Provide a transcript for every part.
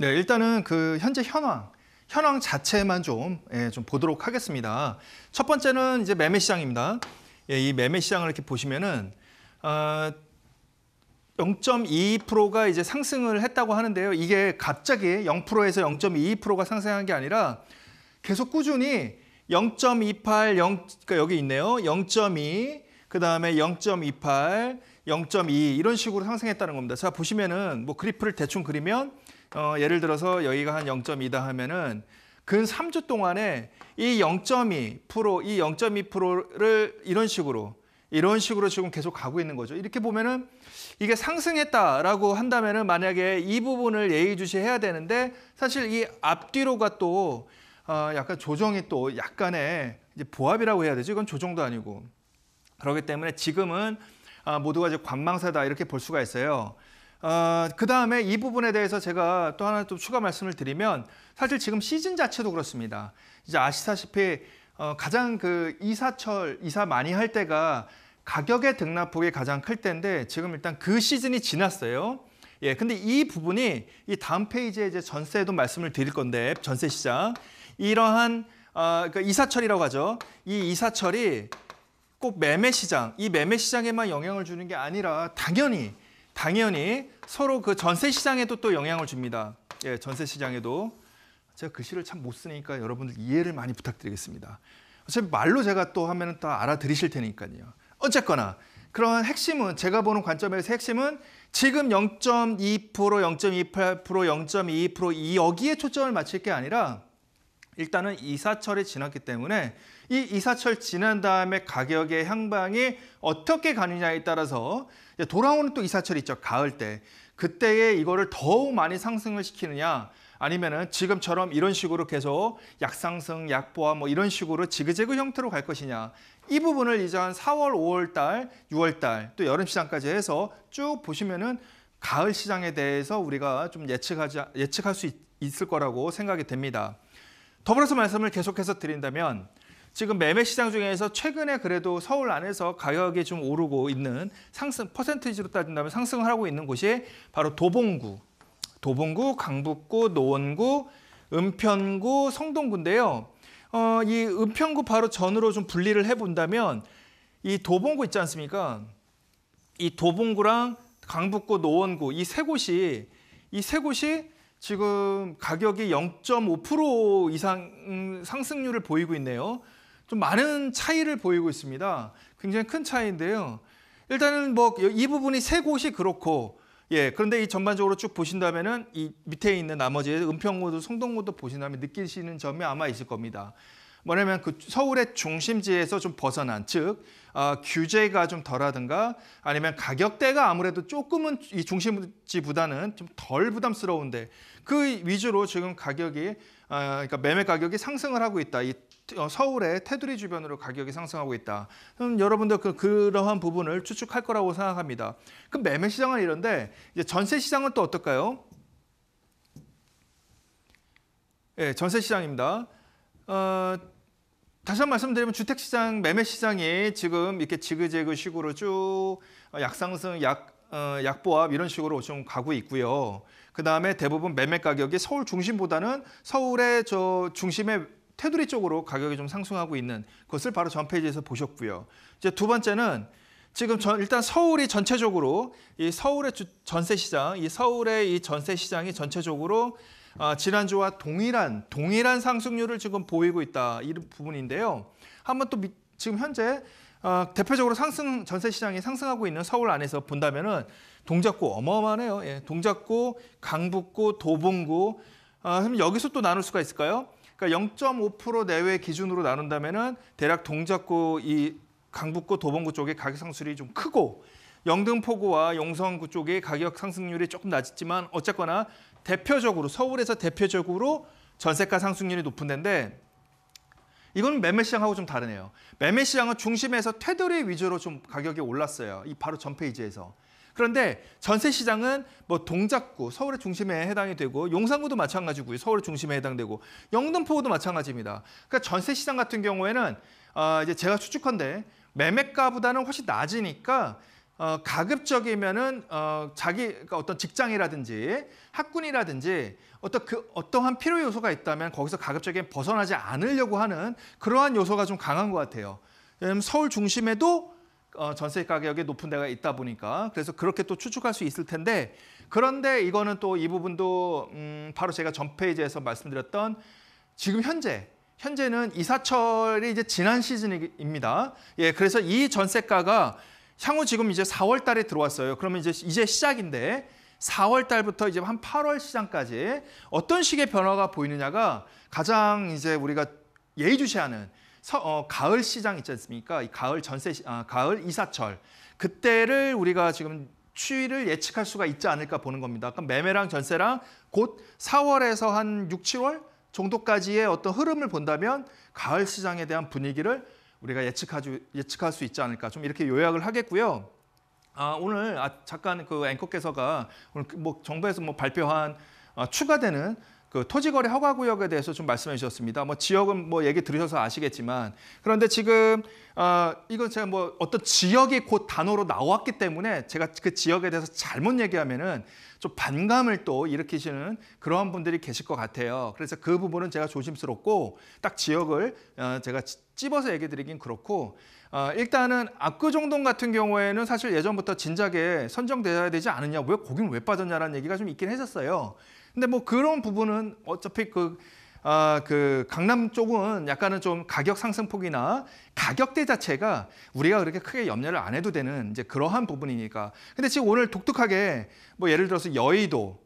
네, 일단은 그 현재 현황, 현황 자체만 좀, 예, 좀 보도록 하겠습니다. 첫 번째는 이제 매매 시장입니다. 예, 이 매매 시장을 이렇게 보시면은, 어, 0.22%가 이제 상승을 했다고 하는데요. 이게 갑자기 0%에서 0.22%가 상승한 게 아니라 계속 꾸준히 0.28, 0, 그러니까 여기 있네요. 0.2, 그 다음에 0.28, 0.2 이런 식으로 상승했다는 겁니다. 자 보시면은 뭐 그래프를 대충 그리면 어, 예를 들어서 여기가 한 0.2다 하면은 근 3주 동안에 이 0.2%, 이 0.2%를 이런 식으로 이런 식으로 지금 계속 가고 있는 거죠. 이렇게 보면은 이게 상승했다라고 한다면은 만약에 이 부분을 예의주시해야 되는데 사실 이 앞뒤로가 또 어, 약간 조정이 또 약간의 이제 보합이라고 해야 되지. 이건 조정도 아니고. 그렇기 때문에 지금은 아, 모두가 이제 관망사다 이렇게 볼 수가 있어요. 아, 그 다음에 이 부분에 대해서 제가 또 하나 좀 추가 말씀을 드리면 사실 지금 시즌 자체도 그렇습니다. 이제 아시다시피 어, 가장 그 이사철 이사 많이 할 때가 가격의 등락폭이 가장 클 때인데 지금 일단 그 시즌이 지났어요. 예, 근데 이 부분이 이 다음 페이지에 이제 전세도 말씀을 드릴 건데 전세 시장 이러한 어, 그러니까 이사철이라고 하죠. 이 이사철이 꼭 매매 시장, 이 매매 시장에만 영향을 주는 게 아니라 당연히 당연히 서로 그 전세 시장에도 또 영향을 줍니다. 예, 전세 시장에도 제가 글씨를 그 참못 쓰니까 여러분들 이해를 많이 부탁드리겠습니다. 어차피 말로 제가 또 하면 은다 알아들으실 테니까요. 어쨌거나 그런 핵심은 제가 보는 관점에서 핵심은 지금 0.2%, 0.28%, 0.22% 여기에 초점을 맞출 게 아니라 일단은 이사철이 지났기 때문에 이 이사철 지난 다음에 가격의 향방이 어떻게 가느냐에 따라서 돌아오는 또 이사철이 있죠. 가을 때. 그때에 이거를 더욱 많이 상승을 시키느냐 아니면은 지금처럼 이런 식으로 계속 약상승, 약보합 뭐 이런 식으로 지그재그 형태로 갈 것이냐. 이 부분을 이제 한 4월, 5월 달, 6월 달, 또 여름 시장까지 해서 쭉 보시면은 가을 시장에 대해서 우리가 좀 예측하지 예측할 수 있, 있을 거라고 생각이 됩니다. 더불어서 말씀을 계속해서 드린다면 지금 매매 시장 중에서 최근에 그래도 서울 안에서 가격이 좀 오르고 있는 상승 퍼센티지로 따진다면 상승을 하고 있는 곳이 바로 도봉구, 도봉구, 강북구, 노원구, 은평구, 성동구인데요. 어, 이 은평구 바로 전으로 좀 분리를 해본다면 이 도봉구 있지 않습니까? 이 도봉구랑 강북구, 노원구 이 세 곳이 이 세 곳이 지금 가격이 0.5% 이상 상승률을 보이고 있네요. 좀 많은 차이를 보이고 있습니다. 굉장히 큰 차이인데요. 일단은 뭐 이 부분이 세 곳이 그렇고 예 그런데 이 전반적으로 쭉 보신다면은 이 밑에 있는 나머지 은평구도 송동구도 보신다면 느끼시는 점이 아마 있을 겁니다. 뭐냐면 그 서울의 중심지에서 좀 벗어난 즉 어, 규제가 좀 덜하든가 아니면 가격대가 아무래도 조금은 이 중심지보다는 좀 덜 부담스러운데 그 위주로 지금 가격이 아, 그러니까 매매 가격이 상승을 하고 있다. 이 어, 서울의 테두리 주변으로 가격이 상승하고 있다. 그럼 음, 여러분들 그 그러한 부분을 추측할 거라고 생각합니다. 그 매매 시장은 이런데 이제 전세 시장은 또 어떨까요? 예, 네, 전세 시장입니다. 어, 다시 한 번 말씀드리면 주택시장, 매매시장이 지금 이렇게 지그재그 식으로 쭉 약상승, 어, 약 어, 약보합 이런 식으로 좀 가고 있고요. 그 다음에 대부분 매매 가격이 서울 중심보다는 서울의 저 중심의 테두리 쪽으로 가격이 좀 상승하고 있는 것을 바로 전 페이지에서 보셨고요. 이제 두 번째는 지금 전, 일단 서울이 전체적으로 이 서울의 주, 전세 시장, 이 서울의 이 전세 시장이 전체적으로 아, 지난주와 동일한 동일한 상승률을 지금 보이고 있다 이 부분인데요. 한번 또 미, 지금 현재 어, 대표적으로 상승 전세 시장이 상승하고 있는 서울 안에서 본다면은 동작구 어마어마하네요. 예, 동작구, 강북구, 도봉구. 아, 그럼 여기서 또 나눌 수가 있을까요? 그러니까 0.5% 내외 기준으로 나눈다면은 대략 동작구 이 강북구, 도봉구 쪽의 가격 상승률이 좀 크고 영등포구와 용성구 쪽의 가격 상승률이 조금 낮았지만 어쨌거나 대표적으로 서울에서 대표적으로 전세가 상승률이 높은 데인데 이건 매매 시장하고 좀 다르네요. 매매 시장은 중심에서 테두리 위주로 좀 가격이 올랐어요. 이 바로 전 페이지에서. 그런데 전세 시장은 뭐 동작구, 서울의 중심에 해당이 되고 용산구도 마찬가지고요. 서울의 중심에 해당되고 영등포구도 마찬가지입니다. 그러니까 전세 시장 같은 경우에는 아 이제 제가 추측한데 매매가보다는 훨씬 낮으니까 어, 가급적이면은 어, 자기 그러니까 어떤 직장이라든지 학군이라든지 어떤 그 어떠한 필요 요소가 있다면 거기서 가급적이면 벗어나지 않으려고 하는 그러한 요소가 좀 강한 것 같아요. 왜냐하면 서울 중심에도 어, 전세 가격이 높은 데가 있다 보니까 그래서 그렇게 또 추측할 수 있을 텐데 그런데 이거는 또 이 부분도 음, 바로 제가 전 페이지에서 말씀드렸던 지금 현재 현재는 이사철이 이제 지난 시즌입니다. 예, 그래서 이 전세가가 향후 지금 이제 4월 달에 들어왔어요. 그러면 이제 이제 시작인데 4월 달부터 이제 한 8월 시장까지 어떤 식의 변화가 보이느냐가 가장 이제 우리가 예의주시하는 서, 어, 가을 시장 있지 않습니까? 이 가을 전세 아, 가을 이사철 그때를 우리가 지금 추위를 예측할 수가 있지 않을까 보는 겁니다. 그럼 그러니까 매매랑 전세랑 곧 4월에서 한 6, 7월 정도까지의 어떤 흐름을 본다면 가을 시장에 대한 분위기를 우리가 예측할수 있지 않을까 좀 이렇게 요약을 하겠고요. 아, 오늘 아, 잠깐 그 앵커께서가 오늘 그 뭐 정부에서 뭐 발표한 아, 추가되는 그 토지거래 허가 구역에 대해서 좀 말씀해 주셨습니다. 뭐 지역은 뭐 얘기 들으셔서 아시겠지만 그런데 지금 어 이건 제가 뭐 어떤 지역이 곧 단어로 나왔기 때문에 제가 그 지역에 대해서 잘못 얘기하면은 좀 반감을 또 일으키시는 그러한 분들이 계실 것 같아요. 그래서 그 부분은 제가 조심스럽고 딱 지역을 어 제가 찝어서 얘기 드리긴 그렇고 어, 일단은 압구정동 같은 경우에는 사실 예전부터 진작에 선정되어야 되지 않느냐 왜 거긴 왜 빠졌냐라는 얘기가 좀 있긴 했었어요. 근데 뭐 그런 부분은 어차피 그, 아, 그 강남 쪽은 약간은 좀 가격 상승폭이나 가격대 자체가 우리가 그렇게 크게 염려를 안 해도 되는 이제 그러한 부분이니까. 근데 지금 오늘 독특하게 뭐 예를 들어서 여의도,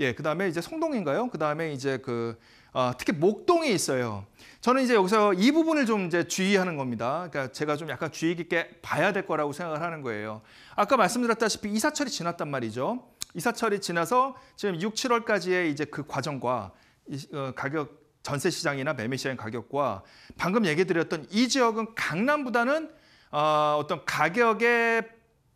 예, 그 다음에 이제 성동인가요? 그 다음에 이제 그, 어, 특히 목동이 있어요. 저는 이제 여기서 이 부분을 좀 이제 주의하는 겁니다. 그러니까 제가 좀 약간 주의 깊게 봐야 될 거라고 생각을 하는 거예요. 아까 말씀드렸다시피 이사철이 지났단 말이죠. 이사철이 지나서 지금 6, 7월까지의 이제 그 과정과 어, 가격 전세 시장이나 매매 시장 가격과 방금 얘기 드렸던 이 지역은 강남보다는 어, 어떤 가격의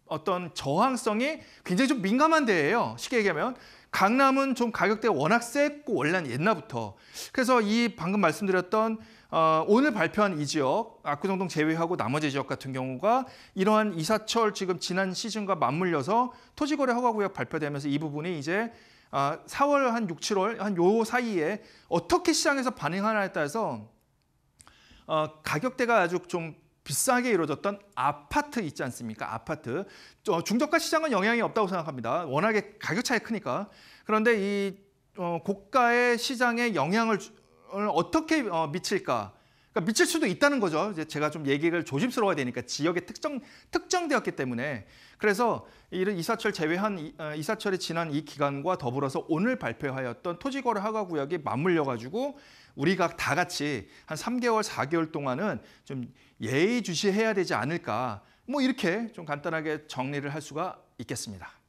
어떤 저항성이 굉장히 좀 민감한 데예요. 쉽게 얘기하면 강남은 좀 가격대가 워낙 셌고 원래 옛날부터 그래서 이 방금 말씀드렸던 어, 오늘 발표한 이 지역, 압구정동 제외하고 나머지 지역 같은 경우가 이러한 이사철 지금 지난 시즌과 맞물려서 토지거래 허가구역 발표되면서 이 부분이 이제 아, 4월 한 6, 7월 한 요 사이에 어떻게 시장에서 반응하나에 따라서 어, 가격대가 아주 좀 비싸게 이루어졌던 아파트 있지 않습니까? 아파트. 중저가 시장은 영향이 없다고 생각합니다. 워낙에 가격 차이 크니까. 그런데 이 어, 고가의 시장에 영향을 어떻게 어, 미칠까? 그러니까 미칠 수도 있다는 거죠. 이제 제가 좀 얘기를 조심스러워야 되니까 지역에 특정 특정되었기 때문에 그래서 이런 이사철 제외한 어, 이사철이 지난 이 기간과 더불어서 오늘 발표하였던 토지거래 허가 구역이 맞물려 가지고 우리가 다 같이 한 3개월, 4개월 동안은 좀 예의주시해야 되지 않을까? 뭐 이렇게 좀 간단하게 정리를 할 수가 있겠습니다.